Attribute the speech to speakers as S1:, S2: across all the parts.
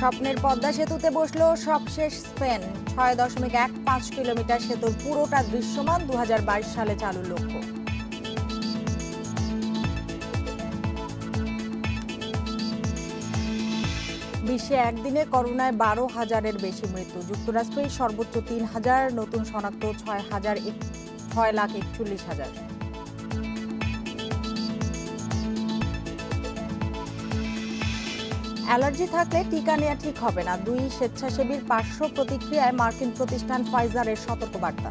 S1: স্বপ্নের পদ্মা সেতুতে বসলো সবশেষ স্পেন ছয় দশমিক এক পাঁচ কিলোমিটার সেতুর পুরোটা দৃশ্যমান দু সালে চালু লক্ষ্য বিশ্বে একদিনে করোনায় বারো হাজারের বেশি মৃত্যু যুক্তরাষ্ট্রে সর্বোচ্চ তিন হাজার নতুন শনাক্ত ছয় হাজার ছয় লাখ একচল্লিশ হাজার অ্যালার্জি থাকলে টিকা নেওয়া ঠিক হবে না দুই স্বেচ্ছাসেবীর পার্শ্ব প্রতিক্রিয়ায় মার্কিন প্রতিষ্ঠান ফাইজারের সতর্কবার্তা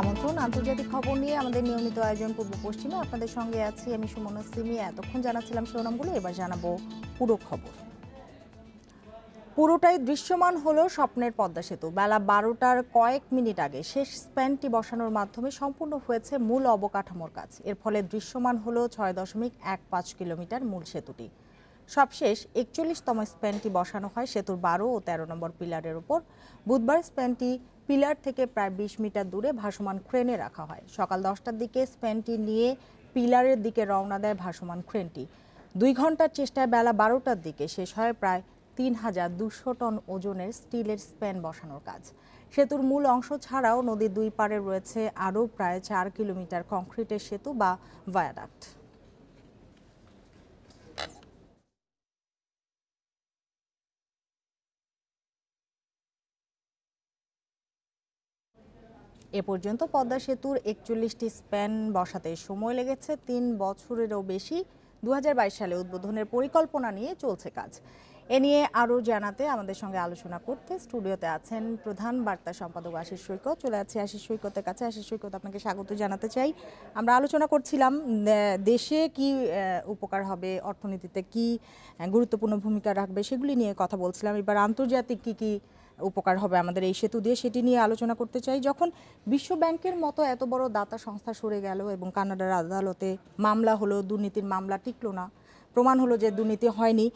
S1: আমন্ত্রণ আন্তর্জাতিক খবর নিয়ে আমাদের নিয়মিত আয়োজন পূর্ব পশ্চিমে আপনাদের সঙ্গে আছি আমি সুমনা সিমিয়া এতক্ষণ জানাচ্ছিলাম শিরোনামগুলো এবার জানাবো পুরো খবর পুরোটাই দৃশ্যমান হলো স্বপ্নের পদ্মা সেতু বেলা বারোটার কয়েক মিনিট আগে শেষ স্প্যানটি বসানোর মাধ্যমে সম্পূর্ণ হয়েছে মূল অবকাঠামোর কাজ এর ফলে দৃশ্যমান হলো ছয় দশমিক এক পাঁচ কিলোমিটার মূল সেতুটি সবশেষ একচল্লিশতম স্প্যানটি বসানো হয় সেতুর বারো ও তেরো নম্বর পিলারের ওপর বুধবার স্প্যানটি পিলার থেকে প্রায় বিশ মিটার দূরে ভাসমান ক্রেনে রাখা হয় সকাল দশটার দিকে স্প্যানটি নিয়ে পিলারের দিকে রওনা দেয় ভাসমান ক্রেনটি দুই ঘন্টার চেষ্টায় বেলা বারোটার দিকে শেষ হয় প্রায় তিন হাজার দুশো টন ওজনের স্টিলের স্প্যান বসানোর কাজ সেতুর মূল অংশ ছাড়াও নদীর দুই পারে রয়েছে আরও প্রায় চার কিলোমিটার কংক্রিটের সেতু বা ভায়াডাক্ট এ পর্যন্ত পদ্মা সেতুর একচল্লিশটি স্প্যান বসাতে সময় লেগেছে তিন বছরেরও বেশি দু সালে উদ্বোধনের পরিকল্পনা নিয়ে চলছে কাজ এ নিয়ে আরও জানাতে আমাদের সঙ্গে আলোচনা করতে স্টুডিওতে আছেন প্রধান বার্তা সম্পাদক আশিস সৈকত চলে আছে আশিস সৈকতের কাছে আশিস সৈকত আপনাকে স্বাগত জানাতে চাই আমরা আলোচনা করছিলাম দেশে কি উপকার হবে অর্থনীতিতে কি গুরুত্বপূর্ণ ভূমিকা রাখবে সেগুলি নিয়ে কথা বলছিলাম এবার আন্তর্জাতিক কি কি উপকার হবে আমাদের এই সেতু দিয়ে সেটি নিয়ে আলোচনা করতে চাই যখন বিশ্ব ব্যাংকের মতো এত বড় দাতা সংস্থা সরে গেল এবং কানাডার আদালতে মামলা হলো দুর্নীতির মামলা টিকলো না প্রমাণ হলো যে দুর্নীতি হয়নি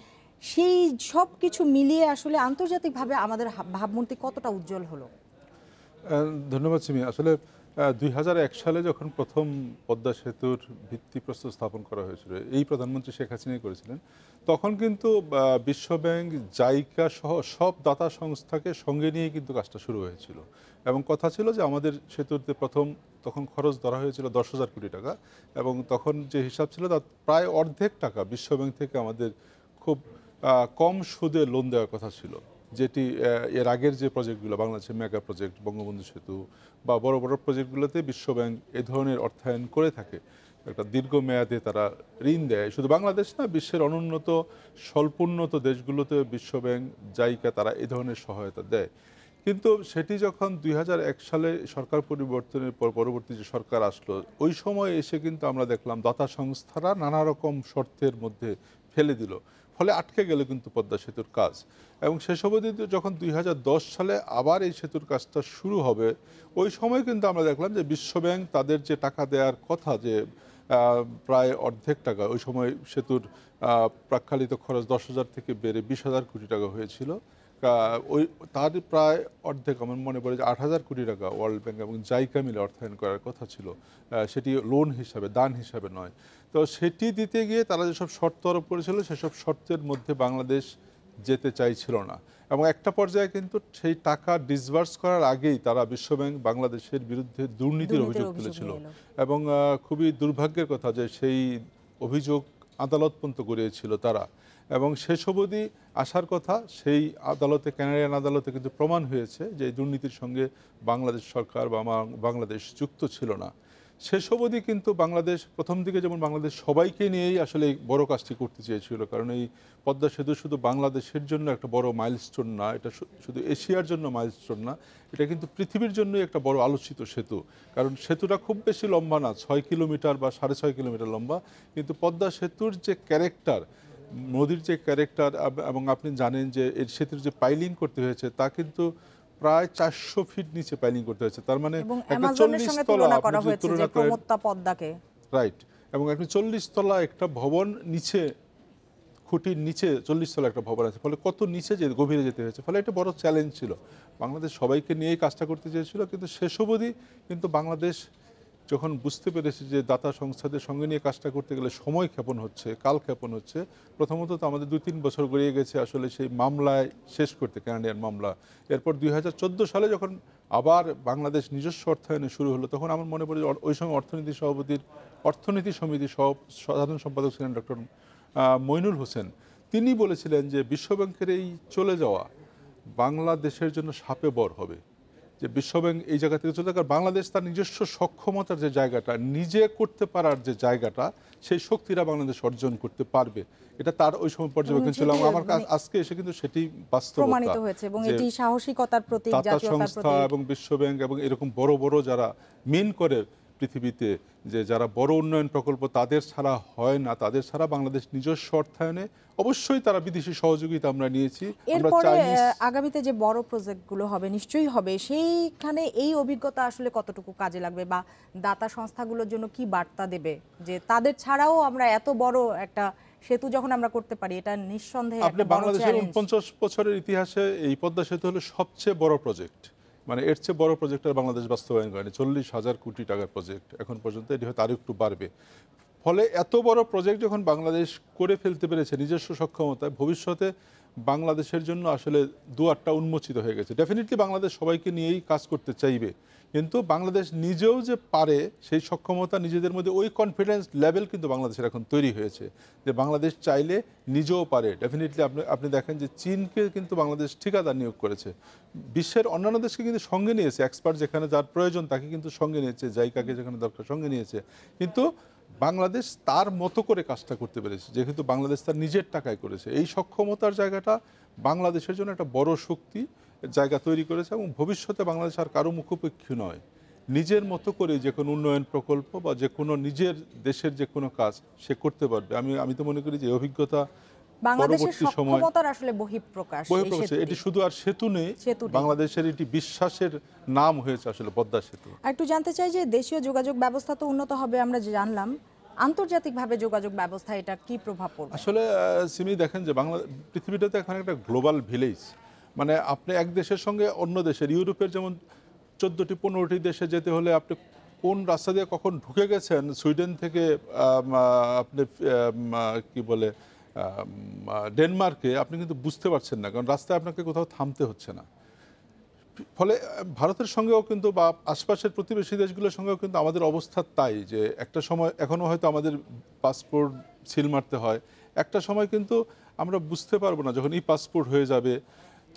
S1: সেই সব কিছু মিলিয়ে আসলে আন্তর্জাতিকভাবে আমাদের ভাবমূর্তি কতটা উজ্জ্বল হলো
S2: ধন্যবাদ সিমি আসলে দুই সালে যখন প্রথম পদ্মা সেতুর ভিত্তিপ্রস্ত স্থাপন করা হয়েছিল এই প্রধানমন্ত্রী শেখ হাসিনাই করেছিলেন তখন কিন্তু বিশ্বব্যাংক জাইকা সহ সব দাতা সংস্থাকে সঙ্গে নিয়ে কিন্তু কাজটা শুরু হয়েছিল এবং কথা ছিল যে আমাদের সেতুতে প্রথম তখন খরচ ধরা হয়েছিল দশ হাজার কোটি টাকা এবং তখন যে হিসাব ছিল তার প্রায় অর্ধেক টাকা বিশ্বব্যাংক থেকে আমাদের খুব কম সুদে লোন দেওয়ার কথা ছিল যেটি এর আগের যে প্রজেক্টগুলো বাংলাদেশের মেগা প্রজেক্ট বঙ্গবন্ধু সেতু বা বড় বড় প্রজেক্টগুলোতে বিশ্বব্যাংক এ ধরনের অর্থায়ন করে থাকে একটা দীর্ঘমেয়াদে তারা ঋণ দেয় শুধু বাংলাদেশ না বিশ্বের অনুন্নত স্বল্পোন্নত দেশগুলোতে বিশ্বব্যাংক জায়গা তারা এ ধরনের সহায়তা দেয় কিন্তু সেটি যখন দুই সালে সরকার পরিবর্তনের পর পরবর্তী যে সরকার আসলো ওই সময় এসে কিন্তু আমরা দেখলাম দাতা সংস্থারা নানা রকম শর্তের মধ্যে ফেলে দিল ফলে আটকে গেল কিন্তু পদ্মা সেতুর কাজ এবং শেষ অবধি যখন দুই সালে আবার এই সেতুর কাজটা শুরু হবে ওই সময় কিন্তু আমরা দেখলাম যে বিশ্বব্যাংক তাদের যে টাকা দেওয়ার কথা যে প্রায় অর্ধেক টাকা ওই সময় সেতুর প্রাক্কালিত খরচ দশ হাজার থেকে বেড়ে বিশ হাজার কোটি টাকা হয়েছিল ওই তার প্রায় অর্ধেক আমার মনে পড়ে যে আট হাজার কোটি টাকা ওয়ার্ল্ড ব্যাংক এবং জাইকা মিলে অর্থায়ন করার কথা ছিল সেটি লোন হিসাবে দান হিসাবে নয় তো সেটি দিতে গিয়ে তারা যেসব শর্ত আরোপ করেছিল সেসব শর্তের মধ্যে বাংলাদেশ যেতে চাইছিল না এবং একটা পর্যায়ে কিন্তু সেই টাকা ডিসবার্স করার আগেই তারা বিশ্বব্যাংক বাংলাদেশের বিরুদ্ধে দুর্নীতির অভিযোগ তুলেছিল এবং খুবই দুর্ভাগ্যের কথা যে সেই অভিযোগ আদালত পর্যন্ত করিয়েছিল তারা এবং শেষ অবধি আসার কথা সেই আদালতে ক্যানাডিয়ান আদালতে কিন্তু প্রমাণ হয়েছে যে দুর্নীতির সঙ্গে বাংলাদেশ সরকার বা বাংলাদেশ যুক্ত ছিল না শেষ অবধি কিন্তু বাংলাদেশ প্রথম দিকে যেমন বাংলাদেশ সবাইকে নিয়েই আসলে এই বড়ো কাজটি করতে চেয়েছিল কারণ এই পদ্মা সেতু শুধু বাংলাদেশের জন্য একটা বড় মাইলস্টোন না এটা শুধু এশিয়ার জন্য মাইলস্টোন না এটা কিন্তু পৃথিবীর জন্যই একটা বড় আলোচিত সেতু কারণ সেতুটা খুব বেশি লম্বা না ছয় কিলোমিটার বা সাড়ে ছয় কিলোমিটার লম্বা কিন্তু পদ্মা সেতুর যে ক্যারেক্টার মোদির যে ক্যারেক্টার এবং আপনি জানেন যে এর সেতুর যে পাইলিং করতে হয়েছে তা কিন্তু প্রায় চারশো ফিট নিচে পাইলিং করতে হয়েছে তার মানে রাইট এবং একটা চল্লিশ তলা একটা ভবন নিচে খুঁটির নিচে চল্লিশ তলা একটা ভবন আছে ফলে কত নিচে যে গভীরে যেতে হয়েছে ফলে একটা বড় চ্যালেঞ্জ ছিল বাংলাদেশ সবাইকে নিয়েই কাজটা করতে চেয়েছিল কিন্তু শেষ অবধি কিন্তু বাংলাদেশ যখন বুঝতে পেরেছি যে দাতা সংস্থাদের সঙ্গে নিয়ে কাজটা করতে গেলে সময় ক্ষেপণ হচ্ছে কাল ক্ষেপণ হচ্ছে প্রথমত তো আমাদের দুই তিন বছর গড়িয়ে গেছে আসলে সেই মামলায় শেষ করতে ক্যানাডিয়ান মামলা এরপর দুই সালে যখন আবার বাংলাদেশ নিজস্ব অর্থায়নে শুরু হলো তখন আমার মনে পড়ে ওই সময় অর্থনীতি সভাপতির অর্থনীতি সমিতি সহ সাধারণ সম্পাদক ছিলেন ডক্টর মইনুল হোসেন তিনি বলেছিলেন যে বিশ্বব্যাংকের এই চলে যাওয়া বাংলাদেশের জন্য সাপে বর হবে যে বিশ্বব্যাংক এই জায়গা থেকে চলে কারণ বাংলাদেশ তার নিজস্ব সক্ষমতার যে জায়গাটা নিজে করতে পারার যে জায়গাটা সেই শক্তিটা বাংলাদেশ অর্জন করতে পারবে এটা তার ওই সময় পর্যবেক্ষণ ছিল আমার মানে আজকে এসে কিন্তু সেটি বাস্তবতা হয়েছে এবং এটি
S1: সাহসিকতার প্রতীক জাতীয়তার প্রতীক সংস্থা
S2: এবং বিশ্বব্যাংক এবং এরকম বড় বড় যারা মেন করে পৃথিবীতে যে যারা বড় উন্নয়ন প্রকল্প তাদের ছাড়া হয় না তাদের ছাড়া বাংলাদেশ নিজস্ব অর্থায়নে অবশ্যই তারা বিদেশি সহযোগিতা আমরা নিয়েছি এরপরে
S1: আগামীতে যে বড় প্রজেক্টগুলো হবে নিশ্চয়ই হবে সেইখানে এই অভিজ্ঞতা আসলে কতটুকু কাজে লাগবে বা দাতা সংস্থাগুলোর জন্য কি বার্তা দেবে যে তাদের ছাড়াও আমরা এত বড় একটা সেতু যখন আমরা করতে পারি এটা নিঃসন্দেহে আপনি বাংলাদেশের
S2: পঞ্চাশ বছরের ইতিহাসে এই পদ্মা সেতু হলো সবচেয়ে বড় প্রজেক্ট মানে এর চেয়ে বড় প্রজেক্ট আর বাংলাদেশ বাস্তবায়ন করেনি চল্লিশ হাজার কোটি টাকার প্রজেক্ট এখন পর্যন্ত এটি হয়তো আরও একটু বাড়বে ফলে এত বড় প্রজেক্ট যখন বাংলাদেশ করে ফেলতে পেরেছে নিজস্ব সক্ষমতায় ভবিষ্যতে বাংলাদেশের জন্য আসলে দুয়ারটা উন্মোচিত হয়ে গেছে ডেফিনেটলি বাংলাদেশ সবাইকে নিয়েই কাজ করতে চাইবে কিন্তু বাংলাদেশ নিজেও যে পারে সেই সক্ষমতা নিজেদের মধ্যে ওই কনফিডেন্স লেভেল কিন্তু বাংলাদেশের এখন তৈরি হয়েছে যে বাংলাদেশ চাইলে নিজেও পারে ডেফিনেটলি আপনি আপনি দেখেন যে চীনকে কিন্তু বাংলাদেশ ঠিকাদার নিয়োগ করেছে বিশ্বের অন্যান্য দেশকে কিন্তু সঙ্গে নিয়েছে এক্সপার্ট যেখানে যার প্রয়োজন তাকে কিন্তু সঙ্গে নিয়েছে জায়গাকে যেখানে দরকার সঙ্গে নিয়েছে কিন্তু বাংলাদেশ তার মতো করে কাজটা করতে পেরেছে যেহেতু বাংলাদেশ তার নিজের টাকায় করেছে এই সক্ষমতার জায়গাটা বাংলাদেশের জন্য একটা বড় শক্তি জায়গা তৈরি করেছে এবং ভবিষ্যতে বাংলাদেশ আর কারো মুখোপেক্ষী নয় নিজের মতো করে যে কোনো উন্নয়ন প্রকল্প বা যে কোনো নিজের দেশের যে কোনো কাজ সে করতে পারবে আমি আমি তো মনে করি যে অভিজ্ঞতা একটু
S1: জানতে চাই যে দেশীয় যোগাযোগ ব্যবস্থা তো উন্নত হবে আমরা জানলাম যোগাযোগ ব্যবস্থা এটা কি প্রভাব পড়বে
S2: আসলে দেখেন যে পৃথিবীটা তো এখন একটা গ্লোবাল ভিলেজ মানে আপনি এক দেশের সঙ্গে অন্য দেশের ইউরোপের যেমন চোদ্দোটি পনেরোটি দেশে যেতে হলে আপনি কোন রাস্তা দিয়ে কখন ঢুকে গেছেন সুইডেন থেকে আপনি কি বলে ডেনমার্কে আপনি কিন্তু বুঝতে পারছেন না কারণ রাস্তায় আপনাকে কোথাও থামতে হচ্ছে না ফলে ভারতের সঙ্গেও কিন্তু বা আশপাশের প্রতিবেশী দেশগুলোর সঙ্গেও কিন্তু আমাদের অবস্থা তাই যে একটা সময় এখনও হয়তো আমাদের পাসপোর্ট সিল মারতে হয় একটা সময় কিন্তু আমরা বুঝতে পারবো না যখন ই পাসপোর্ট হয়ে যাবে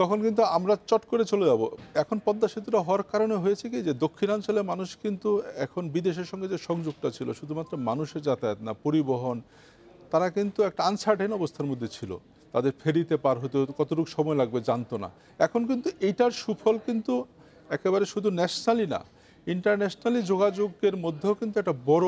S2: তখন কিন্তু আমরা চট করে চলে যাব এখন পদ্মা সেতুটা হওয়ার কারণে হয়েছে কি যে দক্ষিণাঞ্চলে মানুষ কিন্তু এখন বিদেশের সঙ্গে যে সংযোগটা ছিল শুধুমাত্র মানুষের যাতায়াত না পরিবহন তারা কিন্তু একটা আনসার্টেন অবস্থার মধ্যে ছিল তাদের ফেরিতে পার হতে হতো কতটুকু সময় লাগবে জানতো না এখন কিন্তু এইটার সুফল কিন্তু একেবারে শুধু ন্যাশনালি না ইন্টারন্যাশনালি যোগাযোগের মধ্যেও কিন্তু একটা বড়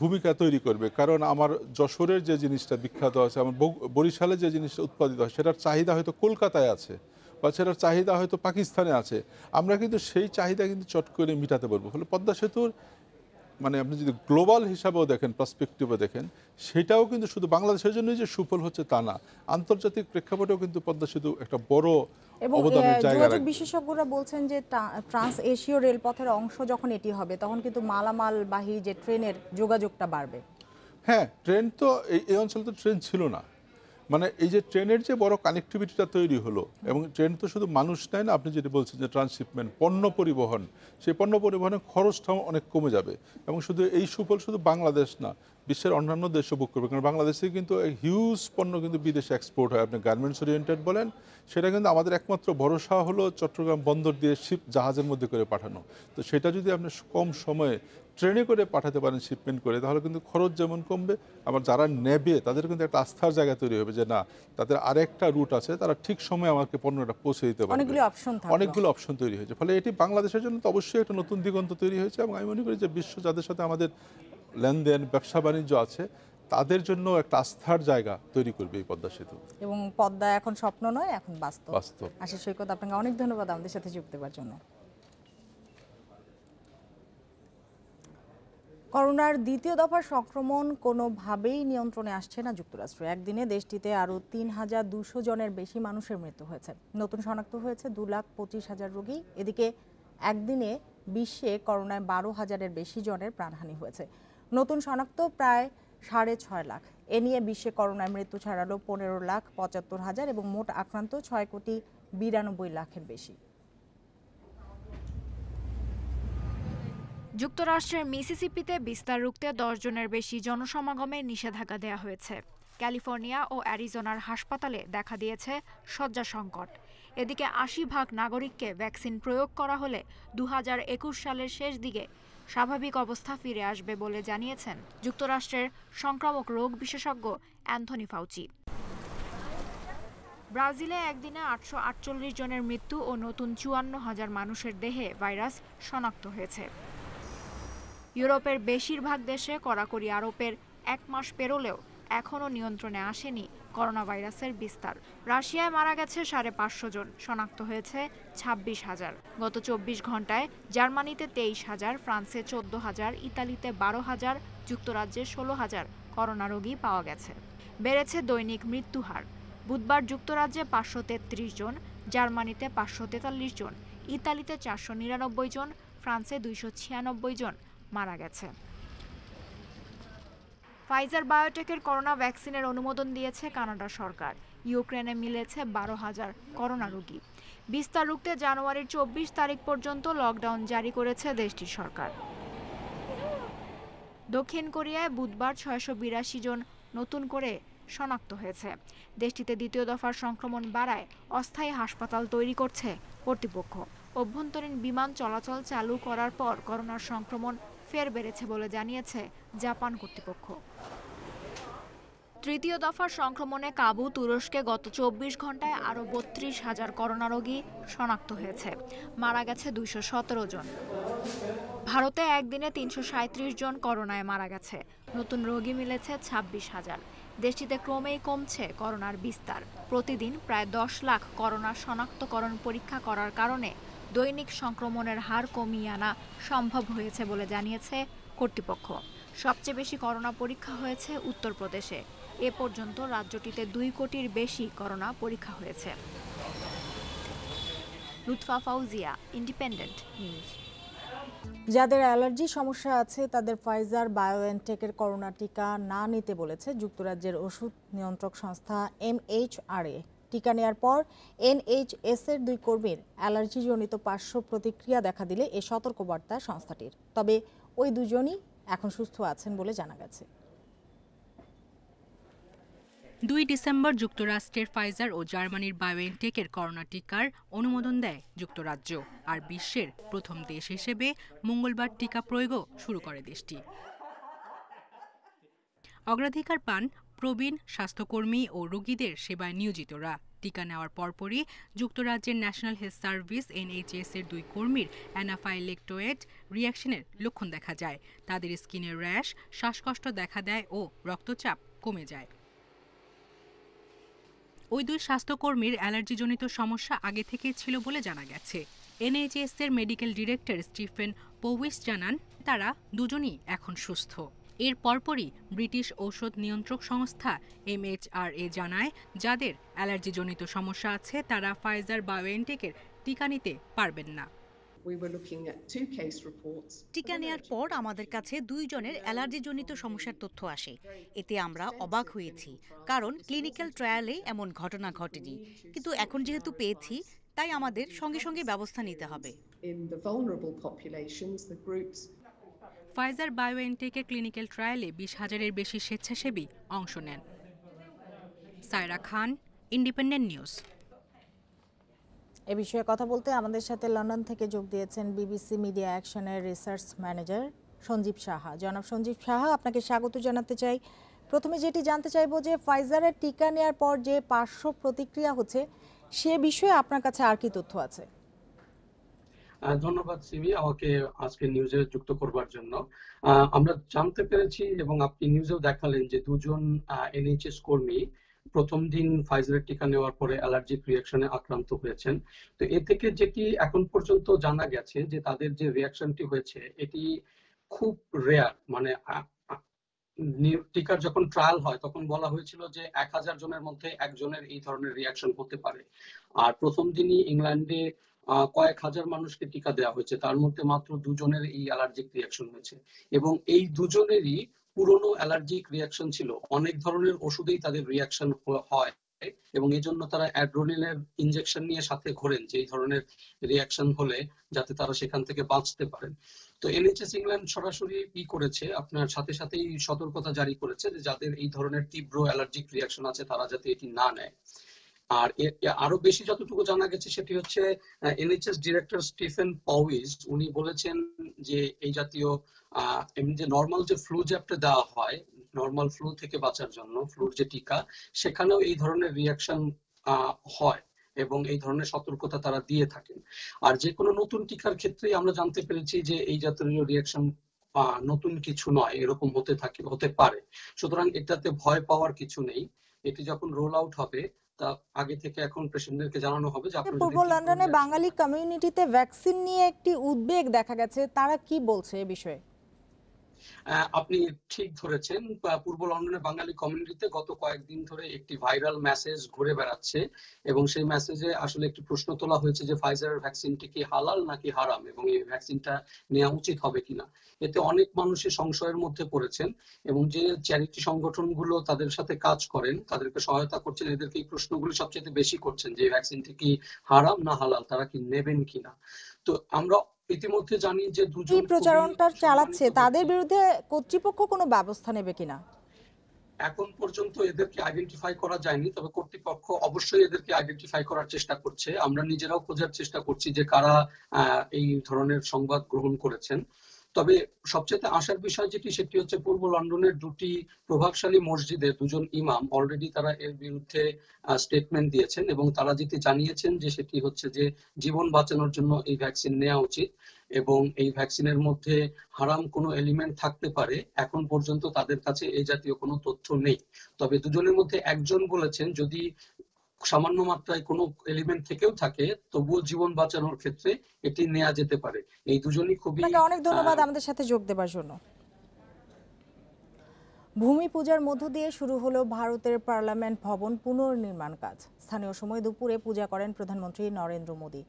S2: ভূমিকা তৈরি করবে কারণ আমার যশোরের যে জিনিসটা বিখ্যাত আছে আমার বরিশালে যে জিনিসটা উৎপাদিত হয় সেটার চাহিদা হয়তো কলকাতায় আছে বা সেটার চাহিদা হয়তো পাকিস্তানে আছে আমরা কিন্তু সেই চাহিদা কিন্তু চট করে মিটাতে পারবো ফলে পদ্মা সেতুর মানে আপনি যদি গ্লোবাল হিসাবেও দেখেন পার্সপেক্টিভে দেখেন সেটাও কিন্তু শুধু বাংলাদেশের জন্যই যে সুফল হচ্ছে তা না আন্তর্জাতিক প্রেক্ষাপটেও কিন্তু পদ্মা সেতু একটা বড়
S1: বিশেষজ্ঞরা বলছেন যে ট্রান্স এশীয় রেলপথের অংশ যখন এটি হবে তখন কিন্তু মালামালবাহী যে ট্রেনের যোগাযোগটা বাড়বে
S2: হ্যাঁ ট্রেন তো এই অঞ্চলে তো ট্রেন ছিল না মানে এই যে ট্রেনের যে বড় কানেক্টিভিটিটা তৈরি হলো এবং ট্রেন তো শুধু মানুষ নেয় না আপনি যেটি বলছেন যে ট্রান্সশিপমেন্ট পণ্য পরিবহন সেই পণ্য পরিবহনের খরচটাও অনেক কমে যাবে এবং শুধু এই সুফল শুধু বাংলাদেশ না বিশ্বের অন্যান্য দেশে বুক করবে কারণ বাংলাদেশে কিন্তু হিউজ পণ্য কিন্তু বিদেশে এক্সপোর্ট হয় আপনি গার্মেন্টস ওরিয়েন্টেড বলেন সেটা কিন্তু আমাদের একমাত্র ভরসা হলো চট্টগ্রাম বন্দর দিয়ে শিপ জাহাজের মধ্যে করে পাঠানো তো সেটা যদি আপনি কম সময়ে ট্রেনে করে পাঠাতে পারেন শিপমেন্ট করে তাহলে কিন্তু খরচ যেমন কমবে আবার যারা নেবে তাদের কিন্তু একটা আস্থার জায়গা তৈরি হবে যে না তাদের আরেকটা রুট আছে তারা ঠিক সময়ে আমাকে পণ্যটা পৌঁছে দিতে পারে অনেকগুলো অপশন তৈরি হয়েছে ফলে এটি বাংলাদেশের জন্য তো অবশ্যই একটা নতুন দিগন্ত তৈরি হয়েছে এবং আমি মনে করি যে বিশ্ব যাদের সাথে আমাদের লেনদেন ব্যবসা বাণিজ্য আছে তাদের জন্য একটা আস্থার জায়গা তৈরি করবে এই পদ্মা সেতু
S1: এবং পদ্মা এখন স্বপ্ন নয় এখন বাস্তব বাস্তব আশিস সৈকত আপনাকে অনেক ধন্যবাদ আমাদের সাথে যুক্ত হওয়ার জন্য করোনার দ্বিতীয় দফার সংক্রমণ কোনোভাবেই নিয়ন্ত্রণে আসছে না যুক্তরাষ্ট্র একদিনে দেশটিতে আরও তিন হাজার দুশো জনের বেশি মানুষের মৃত্যু হয়েছে নতুন শনাক্ত হয়েছে দু লাখ পঁচিশ হাজার রোগী এদিকে একদিনে বিশ্বে করোনায় বারো হাজারের বেশি জনের প্রাণহানি হয়েছে নতুন শনাক্ত প্রায় সাড়ে ছয় লাখ এ নিয়ে বিশ্বে করোনায় মৃত্যু ছাড়ালো পনেরো লাখ পঁচাত্তর হাজার এবং মোট আক্রান্ত ছয় কোটি বিরানব্বই লাখের বেশি
S3: যুক্তরাষ্ট্রের মিসিসিপিতে বিস্তার রুখতে জনের বেশি জনসমাগমে নিষেধাজ্ঞা দেওয়া হয়েছে ক্যালিফোর্নিয়া ও অ্যারিজোনার হাসপাতালে দেখা দিয়েছে শয্যা সংকট এদিকে আশি ভাগ নাগরিককে ভ্যাকসিন প্রয়োগ করা হলে দু সালের শেষ দিকে স্বাভাবিক অবস্থা ফিরে আসবে বলে জানিয়েছেন যুক্তরাষ্ট্রের সংক্রামক রোগ বিশেষজ্ঞ অ্যান্থনি ফাউচি ব্রাজিলে একদিনে আটশো আটচল্লিশ জনের মৃত্যু ও নতুন চুয়ান্ন হাজার মানুষের দেহে ভাইরাস শনাক্ত হয়েছে ইউরোপের বেশিরভাগ দেশে কড়াকড়ি আরোপের এক মাস পেরোলেও এখনও নিয়ন্ত্রণে আসেনি করোনাভাইরাসের বিস্তার রাশিয়ায় মারা গেছে সাড়ে পাঁচশো জন শনাক্ত হয়েছে ছাব্বিশ হাজার গত চব্বিশ ঘন্টায় জার্মানিতে তেইশ হাজার ফ্রান্সে চোদ্দ হাজার ইতালিতে বারো হাজার যুক্তরাজ্যে ষোলো হাজার করোনা রোগী পাওয়া গেছে বেড়েছে দৈনিক মৃত্যুহার বুধবার যুক্তরাজ্যে পাঁচশো তেত্রিশ জন জার্মানিতে পাঁচশো তেতাল্লিশ জন ইতালিতে চারশো নিরানব্বই জন ফ্রান্সে দুইশো ছিয়ানব্বই জন মারা গেছে ফাইজার বায়োটেকের করোনা ভ্যাকসিনের অনুমোদন দিয়েছে কানাডা সরকার ইউক্রেনে মিলেছে বারো হাজার করোনা রোগী বিস্তার রুখতে জানুয়ারির চব্বিশ তারিখ পর্যন্ত লকডাউন জারি করেছে দেশটির সরকার দক্ষিণ কোরিয়ায় বুধবার ছয়শো বিরাশি জন নতুন করে শনাক্ত হয়েছে দেশটিতে দ্বিতীয় দফার সংক্রমণ বাড়ায় অস্থায়ী হাসপাতাল তৈরি করছে কর্তৃপক্ষ অভ্যন্তরীণ বিমান চলাচল চালু করার পর করোনার সংক্রমণ ফের বেড়েছে বলে জানিয়েছে জাপান কর্তৃপক্ষ তৃতীয় দফার সংক্রমণে কাবু তুরস্কে গত চব্বিশ ঘন্টায় আরও বত্রিশ হাজার করোনা রোগী শনাক্ত হয়েছে মারা গেছে দুইশো সতেরো জন ভারতে একদিনে তিনশো সাঁত্রিশ জন করোনায় মারা গেছে নতুন রোগী মিলেছে ছাব্বিশ হাজার দেশটিতে ক্রমেই কমছে করোনার বিস্তার প্রতিদিন প্রায় দশ লাখ করোনা শনাক্তকরণ পরীক্ষা করার কারণে দৈনিক সংক্রমণের হার কমিয়ে আনা সম্ভব হয়েছে বলে জানিয়েছে কর্তৃপক্ষ সবচেয়ে বেশি করোনা পরীক্ষা হয়েছে উত্তরপ্রদেশে এ পর্যন্ত রাজ্যটিতে দুই কোটির বেশি করোনা পরীক্ষা হয়েছে লুৎফা ফাউজিয়া ইন্ডিপেন্ডেন্ট
S2: নিউজ
S1: যাদের অ্যালার্জি সমস্যা আছে তাদের ফাইজার বায়োএনটেকের করোনা টিকা না নিতে বলেছে যুক্তরাজ্যের ওষুধ নিয়ন্ত্রক সংস্থা এমএইচআরএ টিকা নেয়ার পর এনএইচএস এর দুই কর্মীর অ্যালার্জিজনিত পার্শ্ব প্রতিক্রিয়া দেখা দিলে এ সতর্কবার্তা সংস্থাটির তবে ওই দুজনই এখন সুস্থ আছেন বলে জানা গেছে
S4: দুই ডিসেম্বর যুক্তরাষ্ট্রের ফাইজার ও জার্মানির বায়োএনটেকের করোনা টিকার অনুমোদন দেয় যুক্তরাজ্য আর বিশ্বের প্রথম দেশ হিসেবে মঙ্গলবার টিকা প্রয়োগও শুরু করে দেশটি অগ্রাধিকার পান প্রবীণ স্বাস্থ্যকর্মী ও রোগীদের সেবায় নিয়োজিতরা টিকা নেওয়ার পরপরই যুক্তরাজ্যের ন্যাশনাল হেলথ সার্ভিস এনএইচএস এর দুই কর্মীর অ্যানাফাইলেক্টোয়েট রিয়াকশনের লক্ষণ দেখা যায় তাদের স্কিনের র্যাশ শ্বাসকষ্ট দেখা দেয় ও রক্তচাপ কমে যায় ওই দুই স্বাস্থ্যকর্মীর অ্যালার্জিজনিত সমস্যা আগে থেকেই ছিল বলে জানা গেছে এনএইচএস এর মেডিকেল ডিরেক্টর স্টিফেন পোউইস জানান তারা দুজনই এখন সুস্থ এর পরপরই ব্রিটিশ ঔষধ নিয়ন্ত্রক সংস্থা এমএইচআরএ জানায় যাদের অ্যালার্জিজনিত সমস্যা আছে তারা ফাইজার বায়োএনটেকের টিকা নিতে পারবেন না টিকা নেয়ার পর আমাদের কাছে দুইজনের অ্যালার্জিজনিত সমস্যার তথ্য আসে এতে আমরা অবাক হয়েছি কারণ ক্লিনিক্যাল ট্রায়ালে এমন ঘটনা ঘটেনি কিন্তু এখন যেহেতু পেয়েছি তাই আমাদের সঙ্গে সঙ্গে ব্যবস্থা নিতে হবে In the vulnerable populations, the groups Pfizer বায়োএনটেকের ক্লিনিক্যাল ট্রায়ালে বিশ হাজারের বেশি স্বেচ্ছাসেবী অংশ নেন সায়রা খান ইন্ডিপেন্ডেন্ট নিউজ
S1: এ বিষয়ে কথা বলতে আমাদের সাথে লন্ডন থেকে যোগ দিয়েছেন বিবিসি মিডিয়া অ্যাকশনের রিসার্চ ম্যানেজার সঞ্জীব সাহা জনাব সঞ্জীব সাহা আপনাকে স্বাগত জানাতে চাই প্রথমে যেটি জানতে চাইব যে ফাইজারের টিকা নেওয়ার পর যে পার্শ্ব প্রতিক্রিয়া হচ্ছে সে বিষয়ে আপনার কাছে আর কি তথ্য আছে
S5: ধন্যবাদ সিমি আমাকে আজকে নিউজে যুক্ত করবার জন্য আমরা জানতে পেরেছি এবং আপনি নিউজেও দেখালেন যে দুজন এনএইচএস কর্মী প্রথম দিন ফাইজারের টিকা নেওয়ার পরে অ্যালার্জিক রিয়াকশনে আক্রান্ত হয়েছেন তো এ থেকে যে কি এখন পর্যন্ত জানা গেছে যে তাদের যে রিয়াকশনটি হয়েছে এটি খুব রেয়ার মানে টিকার যখন ট্রায়াল হয় তখন বলা হয়েছিল যে এক হাজার জনের মধ্যে একজনের এই ধরনের রিয়াকশন হতে পারে আর প্রথম দিনই ইংল্যান্ডে কয়েক হাজার মানুষকে টিকা দেওয়া হয়েছে তার মধ্যে মাত্র দুজনের এই অ্যালার্জিক রিয়াকশন হয়েছে এবং এই দুজনেরই পুরনো অ্যালার্জিক রিয়াকশন ছিল অনেক ধরনের ওষুধেই তাদের রিয়াকশন হয় এবং এই জন্য তারা অ্যাড্রোলিনের ইনজেকশন নিয়ে সাথে ঘোরেন যে ধরনের রিয়াকশন হলে যাতে তারা সেখান থেকে বাঁচতে পারেন তো এনএচএস ইংল্যান্ড সরাসরি কি করেছে আপনার সাথে সাথেই সতর্কতা জারি করেছে যে যাদের এই ধরনের তীব্র অ্যালার্জিক রিয়াকশন আছে তারা যাতে এটি না নেয় আর আরো বেশি যতটুকু জানা গেছে সেটি হচ্ছে এনএইচএস ডিরেক্টর স্টিফেন পাউইস উনি বলেছেন যে এই জাতীয় এমনি যে নর্মাল যে ফ্লু জ্যাপটা দেওয়া হয় নর্মাল ফ্লু থেকে বাঁচার জন্য ফ্লুর যে টিকা সেখানেও এই ধরনের রিয়াকশন হয় এবং এই ধরনের সতর্কতা তারা দিয়ে থাকেন আর যে কোনো নতুন টিকার ক্ষেত্রে আমরা জানতে পেরেছি যে এই জাতীয় রিয়াকশন নতুন কিছু নয় এরকম হতে থাকে হতে পারে সুতরাং এটাতে ভয় পাওয়ার কিছু নেই এটি যখন রোল আউট হবে তা আগে থেকে এখন পেশেন্টদেরকে জানানো হবে যে আচ্ছা, পূর্ব লন্ডনে
S1: বাঙালি কমিউনিটিতে ভ্যাকসিন নিয়ে একটি উদ্বেগ দেখা গেছে তারা কি বলছে এ বিষয়ে
S5: আপনি ঠিক ধরেছেন পূর্ব লন্ডনের বাঙালি কমিউনিটিতে গত কয়েকদিন ধরে একটি ভাইরাল মেসেজ ঘুরে বেড়াচ্ছে এবং সেই মেসেজে আসলে একটি প্রশ্ন তোলা হয়েছে যে ফাইজারের ভ্যাকসিনটি কি হালাল নাকি হারাম এবং এই ভ্যাকসিনটা নেওয়া উচিত হবে কিনা এতে অনেক মানুষই সংশয়ের মধ্যে পড়েছেন এবং যে চ্যারিটি সংগঠনগুলো তাদের সাথে কাজ করেন তাদেরকে সহায়তা করছেন এদেরকে এই প্রশ্নগুলো সবচেয়ে বেশি করছেন যে ভ্যাকসিনটি কি হারাম না হালাল তারা কি নেবেন কিনা তো আমরা ইতিমধ্যে জানি যে দুজন প্রচারণটা
S1: চালাচ্ছে তাদের বিরুদ্ধে কর্তৃপক্ষ কোনো ব্যবস্থা নেবে কিনা
S5: এখন পর্যন্ত এদেরকে আইডেন্টিফাই করা যায়নি তবে কর্তৃপক্ষ অবশ্যই এদেরকে আইডেন্টিফাই করার চেষ্টা করছে আমরা নিজেরাও খোঁজার চেষ্টা করছি যে কারা এই ধরনের সংবাদ গ্রহণ করেছেন তবে সবচেয়ে আসার বিষয় যেটি সেটি হচ্ছে পূর্ব লন্ডনের দুটি প্রভাবশালী মসজিদের দুজন ইমাম অলরেডি তারা এর বিরুদ্ধে স্টেটমেন্ট দিয়েছেন এবং তারা যেটি জানিয়েছেন যে সেটি হচ্ছে যে জীবন বাঁচানোর জন্য এই ভ্যাকসিন নেওয়া উচিত এবং এই ভ্যাকসিনের মধ্যে হারাম কোনো এলিমেন্ট থাকতে পারে এখন পর্যন্ত তাদের কাছে এই জাতীয় কোনো তথ্য নেই তবে দুজনের মধ্যে একজন বলেছেন যদি সামান্য মাত্রায় কোনো এলিমেন্ট থেকেও থাকে তবুও জীবন বাঁচানোর ক্ষেত্রে এটি নেওয়া যেতে পারে এই দুজনই খুবই অনেক ধন্যবাদ
S1: আমাদের সাথে যোগ দেবার জন্য ভূমি পূজার মধ্য দিয়ে শুরু হলো ভারতের পার্লামেন্ট ভবন পুনর্নির্মাণ কাজ স্থানীয় সময় দুপুরে পূজা করেন প্রধানমন্ত্রী নরেন্দ্র মোদী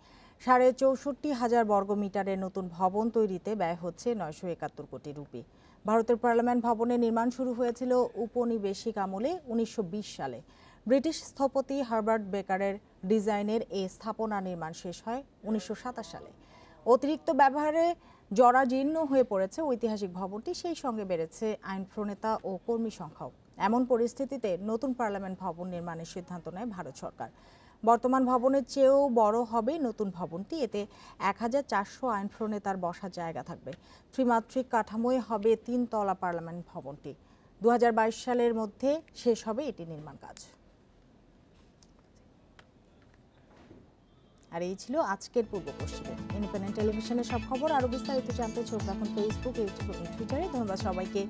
S1: সাড়ে চৌষট্টি হাজার বর্গ মিটারের নতুন ভবন তৈরিতে ব্যয় হচ্ছে নয়শো একাত্তর কোটি রুপি ভারতের পার্লামেন্ট ভবনের নির্মাণ শুরু হয়েছিল উপনিবেশিক আমলে উনিশশো সালে ব্রিটিশ স্থপতি হার্বার্ট বেকারের ডিজাইনের এই স্থাপনা নির্মাণ শেষ হয় উনিশশো সালে অতিরিক্ত ব্যবহারে জরাজীর্ণ হয়ে পড়েছে ঐতিহাসিক ভবনটি সেই সঙ্গে বেড়েছে আইন প্রণেতা ও কর্মী সংখ্যাও এমন পরিস্থিতিতে নতুন পার্লামেন্ট ভবন নির্মাণের সিদ্ধান্ত নেয় ভারত সরকার বর্তমান ভবনের চেয়েও বড় হবে নতুন ভবনটি এতে এক হাজার চারশো আইন প্রণেতার বসার জায়গা থাকবে ত্রিমাত্রিক কাঠামোয় হবে তিনতলা পার্লামেন্ট ভবনটি দু সালের মধ্যে শেষ হবে এটি নির্মাণ কাজ আর এই ছিল আজকের পূর্ব পশ্চিমে ইন্ডিপেন্ডেন্ট টেলিভিশনের সব খবর আরও বিস্তারিত জানতে চোখ রাখুন ফেসবুক ইউটিউব এবং টুইটারে ধন্যবাদ সবাইকে